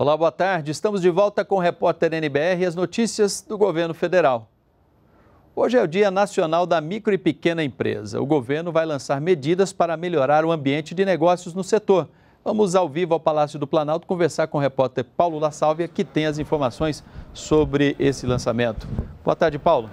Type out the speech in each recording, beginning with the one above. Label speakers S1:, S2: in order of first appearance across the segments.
S1: Olá, boa tarde. Estamos de volta com o repórter NBR e as notícias do governo federal. Hoje é o Dia Nacional da Micro e Pequena Empresa. O governo vai lançar medidas para melhorar o ambiente de negócios no setor. Vamos ao vivo ao Palácio do Planalto conversar com o repórter Paulo La Sálvia, que tem as informações sobre esse lançamento. Boa tarde, Paulo.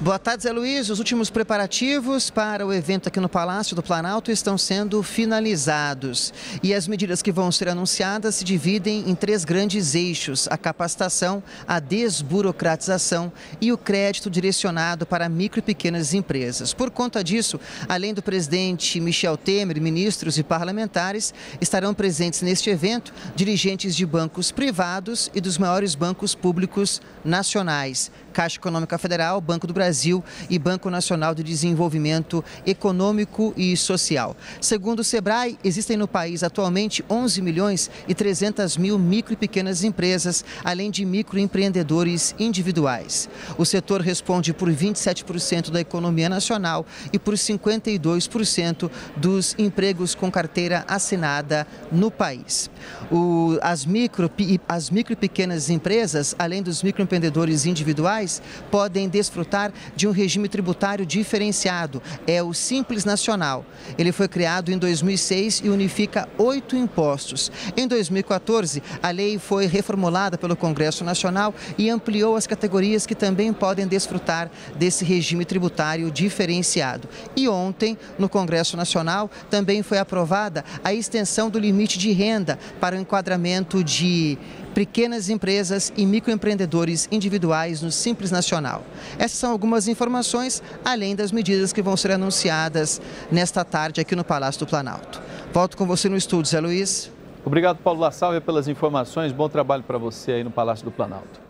S2: Boa tarde, Zé Luiz. Os últimos preparativos para o evento aqui no Palácio do Planalto estão sendo finalizados. E as medidas que vão ser anunciadas se dividem em três grandes eixos: a capacitação, a desburocratização e o crédito direcionado para micro e pequenas empresas. Por conta disso, além do presidente Michel Temer, ministros e parlamentares, estarão presentes neste evento dirigentes de bancos privados e dos maiores bancos públicos nacionais. Caixa Econômica Federal, Banco do Brasil e Banco Nacional de Desenvolvimento Econômico e Social. Segundo o Sebrae, existem no país atualmente 11 milhões e 300 mil micro e pequenas empresas, além de microempreendedores individuais. O setor responde por 27% da economia nacional e por 52% dos empregos com carteira assinada no país. O, as, micro, as micro e pequenas empresas, além dos microempreendedores individuais, podem desfrutar de um regime tributário diferenciado, é o Simples Nacional. Ele foi criado em 2006 e unifica oito impostos. Em 2014, a lei foi reformulada pelo Congresso Nacional e ampliou as categorias que também podem desfrutar desse regime tributário diferenciado. E ontem, no Congresso Nacional, também foi aprovada a extensão do limite de renda para o enquadramento de pequenas empresas e microempreendedores individuais no Simples Simples Nacional. Essas são algumas informações, além das medidas que vão ser anunciadas nesta tarde aqui no Palácio do Planalto. Volto com você no estúdio, Zé Luiz.
S1: Obrigado, Paulo La Salve, pelas informações. Bom trabalho para você aí no Palácio do Planalto.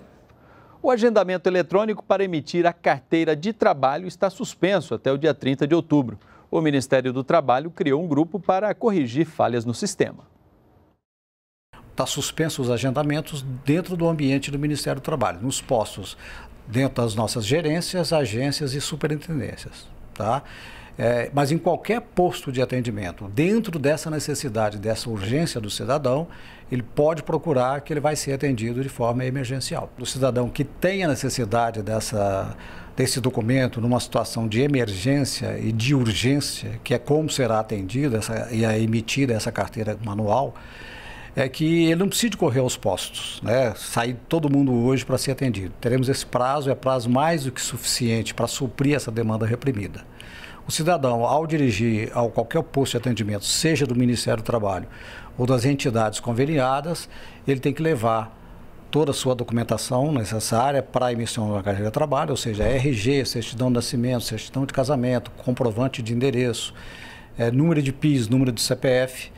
S1: O agendamento eletrônico para emitir a carteira de trabalho está suspenso até o dia 30 de outubro. O Ministério do Trabalho criou um grupo para corrigir falhas no sistema
S3: está suspenso os agendamentos dentro do ambiente do Ministério do Trabalho, nos postos, dentro das nossas gerências, agências e superintendências. Tá? É, mas em qualquer posto de atendimento, dentro dessa necessidade, dessa urgência do cidadão, ele pode procurar que ele vai ser atendido de forma emergencial. O cidadão que tenha necessidade dessa, desse documento numa situação de emergência e de urgência, que é como será atendida essa, e é emitida essa carteira manual, é que ele não precisa correr aos postos, né? sair todo mundo hoje para ser atendido. Teremos esse prazo, é prazo mais do que suficiente para suprir essa demanda reprimida. O cidadão, ao dirigir a qualquer posto de atendimento, seja do Ministério do Trabalho ou das entidades conveniadas, ele tem que levar toda a sua documentação necessária para a emissão da carteira de trabalho, ou seja, RG, certidão de nascimento, certidão de casamento, comprovante de endereço, é, número de PIS, número de CPF,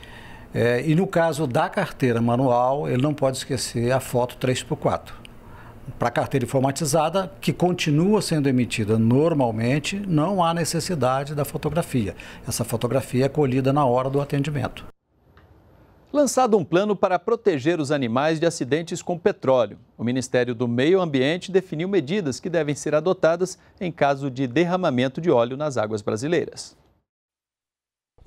S3: é, e no caso da carteira manual, ele não pode esquecer a foto 3x4. Para a carteira informatizada, que continua sendo emitida normalmente, não há necessidade da fotografia. Essa fotografia é colhida na hora do atendimento.
S1: Lançado um plano para proteger os animais de acidentes com petróleo. O Ministério do Meio Ambiente definiu medidas que devem ser adotadas em caso de derramamento de óleo nas águas brasileiras.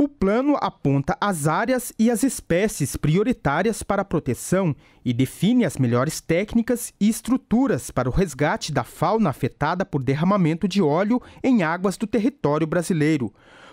S4: O plano aponta as áreas e as espécies prioritárias para a proteção e define as melhores técnicas e estruturas para o resgate da fauna afetada por derramamento de óleo em águas do território brasileiro.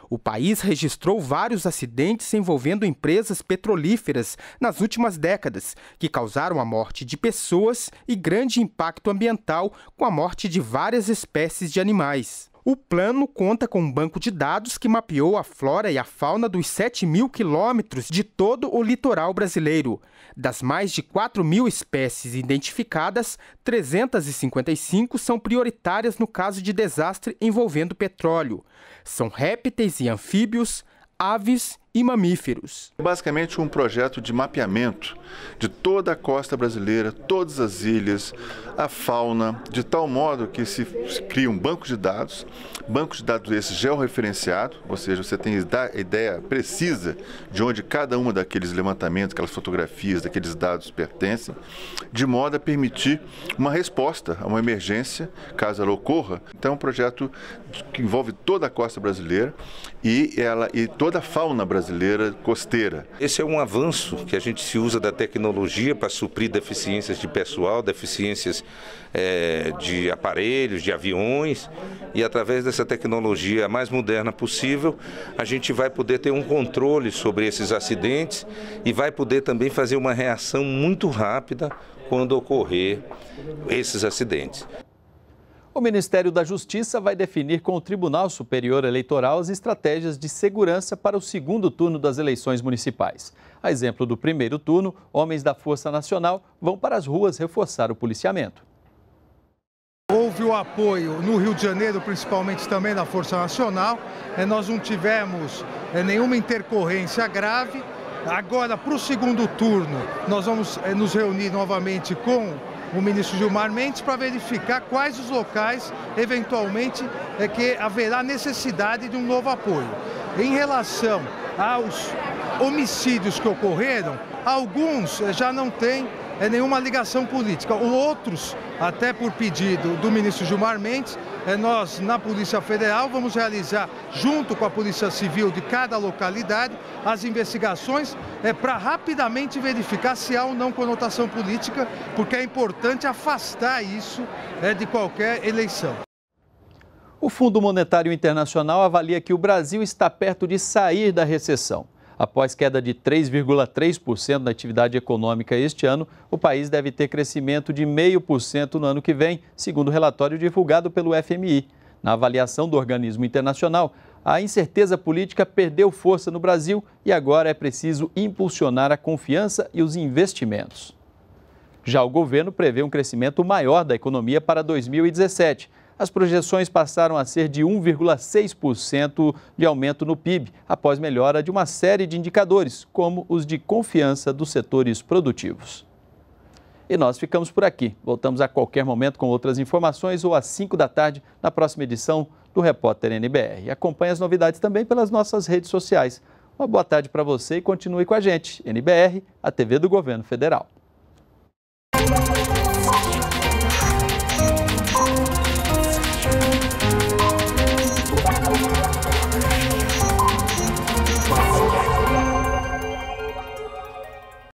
S4: O país registrou vários acidentes envolvendo empresas petrolíferas nas últimas décadas, que causaram a morte de pessoas e grande impacto ambiental, com a morte de várias espécies de animais. O plano conta com um banco de dados que mapeou a flora e a fauna dos 7 mil quilômetros de todo o litoral brasileiro. Das mais de 4 mil espécies identificadas, 355 são prioritárias no caso de desastre envolvendo petróleo. São répteis e anfíbios, aves e mamíferos. É basicamente um projeto de
S1: mapeamento de toda a costa brasileira, todas as ilhas, a fauna, de tal modo que se cria um banco de dados, banco de dados esse georreferenciado, ou seja, você tem ideia precisa de onde cada uma daqueles levantamentos, aquelas fotografias, daqueles dados pertencem, de modo a permitir uma resposta a uma emergência, caso ela ocorra. Então é um projeto que envolve toda a costa brasileira
S5: e ela e toda a fauna brasileira brasileira costeira. Esse é um avanço que a gente se usa da tecnologia para suprir deficiências de pessoal, deficiências é, de aparelhos, de aviões, e através dessa tecnologia mais moderna possível, a gente vai poder ter um controle sobre esses acidentes e vai poder também fazer uma reação muito rápida quando ocorrer esses acidentes.
S1: O Ministério da Justiça vai definir com o Tribunal Superior Eleitoral as estratégias de segurança para o segundo turno das eleições municipais. A exemplo do primeiro turno, homens da Força Nacional vão para as ruas reforçar o policiamento.
S5: Houve o apoio no Rio de Janeiro, principalmente também da Força Nacional. Eh, nós não tivemos eh, nenhuma intercorrência grave. Agora, para o segundo turno, nós vamos eh, nos reunir novamente com o ministro Gilmar Mendes para verificar quais os locais, eventualmente, é que haverá necessidade de um novo apoio. Em relação aos homicídios que ocorreram, alguns eh, já não têm é nenhuma ligação política. Outros, até por pedido do ministro Gilmar Mendes, é nós, na Polícia Federal, vamos realizar, junto com a Polícia Civil de cada localidade, as investigações é, para rapidamente verificar se há ou não conotação política, porque é importante afastar isso é, de qualquer eleição.
S1: O Fundo Monetário Internacional avalia que o Brasil está perto de sair da recessão. Após queda de 3,3% na atividade econômica este ano, o país deve ter crescimento de 0,5% no ano que vem, segundo o relatório divulgado pelo FMI. Na avaliação do organismo internacional, a incerteza política perdeu força no Brasil e agora é preciso impulsionar a confiança e os investimentos. Já o governo prevê um crescimento maior da economia para 2017 as projeções passaram a ser de 1,6% de aumento no PIB, após melhora de uma série de indicadores, como os de confiança dos setores produtivos. E nós ficamos por aqui. Voltamos a qualquer momento com outras informações ou às 5 da tarde na próxima edição do Repórter NBR. Acompanhe as novidades também pelas nossas redes sociais. Uma boa tarde para você e continue com a gente. NBR, a TV do Governo Federal.